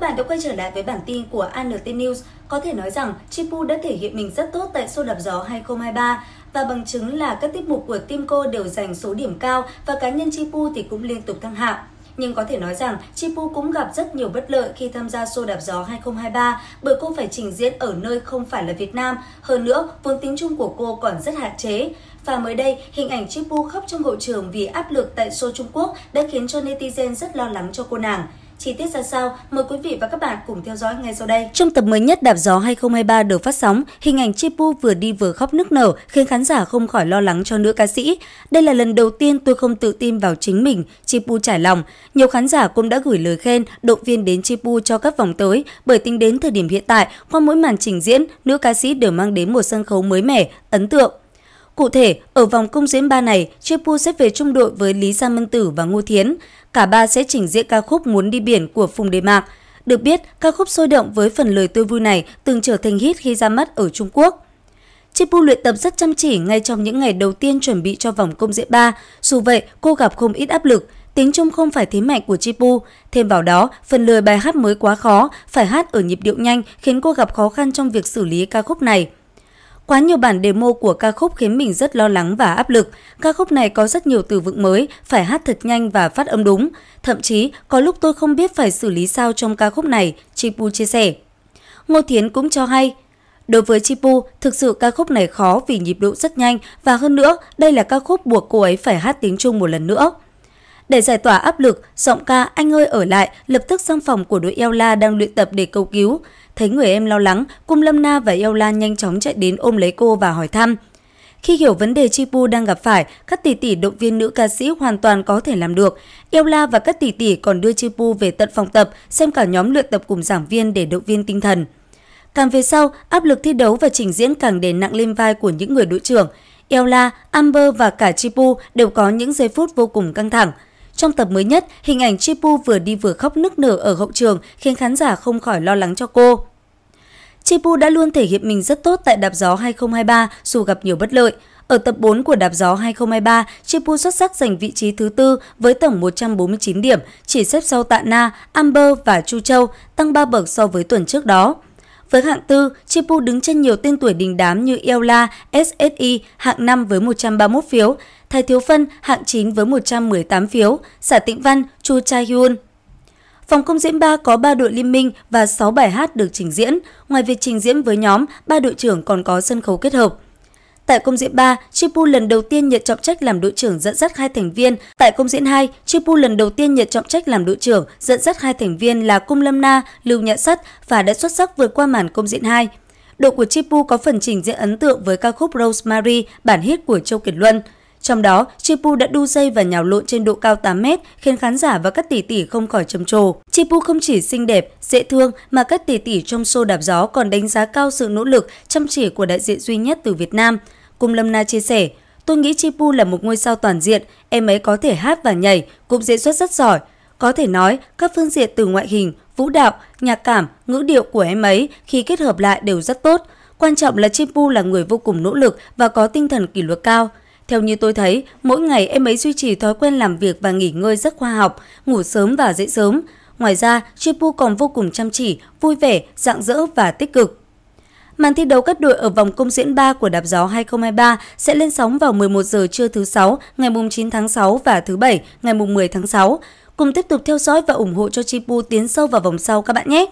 Các bạn đã quay trở lại với bản tin của ANT News. Có thể nói rằng Chipu đã thể hiện mình rất tốt tại Xô đạp gió 2023 và bằng chứng là các tiết mục của team cô đều giành số điểm cao và cá nhân Chipu thì cũng liên tục thăng hạng. Nhưng có thể nói rằng Chipu cũng gặp rất nhiều bất lợi khi tham gia Xô đạp gió 2023 bởi cô phải trình diễn ở nơi không phải là Việt Nam. Hơn nữa, vốn tiếng Trung của cô còn rất hạn chế. Và mới đây, hình ảnh Chipu khóc trong hậu trường vì áp lực tại Xô Trung Quốc đã khiến cho netizen rất lo lắng cho cô nàng. Chi tiết ra sao, mời quý vị và các bạn cùng theo dõi ngay sau đây. Trong tập mới nhất Đạp Gió 2023 được phát sóng, hình ảnh Chipu vừa đi vừa khóc nức nở khiến khán giả không khỏi lo lắng cho nữ ca sĩ. Đây là lần đầu tiên tôi không tự tin vào chính mình, Chipu trải lòng. Nhiều khán giả cũng đã gửi lời khen, động viên đến Chipu cho các vòng tới, bởi tính đến thời điểm hiện tại, qua mỗi màn trình diễn, nữ ca sĩ đều mang đến một sân khấu mới mẻ, ấn tượng. Cụ thể, ở vòng công diễn ba này, Chepu sẽ về trung đội với Lý Gia Mân Tử và Ngô Thiến. Cả ba sẽ trình diễn ca khúc Muốn đi biển của Phùng Đề Mạc. Được biết, ca khúc sôi động với phần lời tươi vui này từng trở thành hit khi ra mắt ở Trung Quốc. Chipu luyện tập rất chăm chỉ ngay trong những ngày đầu tiên chuẩn bị cho vòng công diễn 3. Dù vậy, cô gặp không ít áp lực. Tính chung không phải thế mạnh của Chipu. Thêm vào đó, phần lời bài hát mới quá khó, phải hát ở nhịp điệu nhanh khiến cô gặp khó khăn trong việc xử lý ca khúc này. Quá nhiều bản demo của ca khúc khiến mình rất lo lắng và áp lực. Ca khúc này có rất nhiều từ vựng mới, phải hát thật nhanh và phát âm đúng. Thậm chí, có lúc tôi không biết phải xử lý sao trong ca khúc này, Chipu chia sẻ. Ngô Thiến cũng cho hay, Đối với Chipu, thực sự ca khúc này khó vì nhịp độ rất nhanh và hơn nữa, đây là ca khúc buộc cô ấy phải hát tiếng Trung một lần nữa. Để giải tỏa áp lực, giọng ca Anh ơi ở lại lập tức sang phòng của đội Eola đang luyện tập để cầu cứu. Thấy người em lo lắng, Cung Lâm Na và Eola nhanh chóng chạy đến ôm lấy cô và hỏi thăm. Khi hiểu vấn đề Chipu đang gặp phải, các tỷ tỷ động viên nữ ca sĩ hoàn toàn có thể làm được. Eola và các tỷ tỷ còn đưa Chipu về tận phòng tập xem cả nhóm luyện tập cùng giảng viên để động viên tinh thần. Càng về sau, áp lực thi đấu và trình diễn càng đè nặng lên vai của những người đội trưởng. Eola, Amber và cả Chipu đều có những giây phút vô cùng căng thẳng – trong tập mới nhất, hình ảnh Chipu vừa đi vừa khóc nức nở ở hậu trường khiến khán giả không khỏi lo lắng cho cô. Chipu đã luôn thể hiện mình rất tốt tại đạp gió 2023 dù gặp nhiều bất lợi. Ở tập 4 của đạp gió 2023, Chipu xuất sắc giành vị trí thứ tư với tổng 149 điểm, chỉ xếp sau Tạ Na, Amber và Chu Châu, tăng 3 bậc so với tuần trước đó. Với hạng tư, Chipu đứng trên nhiều tên tuổi đình đám như Eola, SSI hạng 5 với 131 phiếu, Thái Thiếu Phân hạng 9 với 118 phiếu, Xã Tịnh Văn, Chu Cha Hyun Phòng công diễn 3 có 3 đội liên minh và 6 bài hát được trình diễn. Ngoài việc trình diễn với nhóm, ba đội trưởng còn có sân khấu kết hợp. Tại công diễn 3, Chipu lần đầu tiên nhận trọng trách làm đội trưởng dẫn dắt hai thành viên. Tại công diễn 2, Chipu lần đầu tiên nhận trọng trách làm đội trưởng dẫn dắt hai thành viên là Cung Lâm Na, Lưu Nhã Sắt và đã xuất sắc vượt qua màn công diễn 2. Đội của Chipu có phần trình diễn ấn tượng với ca khúc Rosemary, bản hit của Châu Kiệt Luân. Trong đó, Chipu đã đu dây và nhào lộn trên độ cao 8 mét, khiến khán giả và các tỷ tỷ không khỏi trầm trồ. Chipu không chỉ xinh đẹp, dễ thương mà các tỷ tỷ trong show đạp gió còn đánh giá cao sự nỗ lực, chăm chỉ của đại diện duy nhất từ Việt Nam. Cung Lâm Na chia sẻ, tôi nghĩ Chipu là một ngôi sao toàn diện, em ấy có thể hát và nhảy, cũng diễn xuất rất giỏi. Có thể nói, các phương diện từ ngoại hình, vũ đạo, nhạc cảm, ngữ điệu của em ấy khi kết hợp lại đều rất tốt. Quan trọng là Chipu là người vô cùng nỗ lực và có tinh thần kỷ luật cao. Theo như tôi thấy, mỗi ngày em ấy duy trì thói quen làm việc và nghỉ ngơi rất khoa học, ngủ sớm và dậy sớm. Ngoài ra, Chipu còn vô cùng chăm chỉ, vui vẻ, rạng rỡ và tích cực. Màn thi đấu các đội ở vòng công diễn 3 của đạp gió 2023 sẽ lên sóng vào 11 giờ trưa thứ 6 ngày 9 tháng 6 và thứ 7 ngày 10 tháng 6. Cùng tiếp tục theo dõi và ủng hộ cho Chipu tiến sâu vào vòng sau các bạn nhé!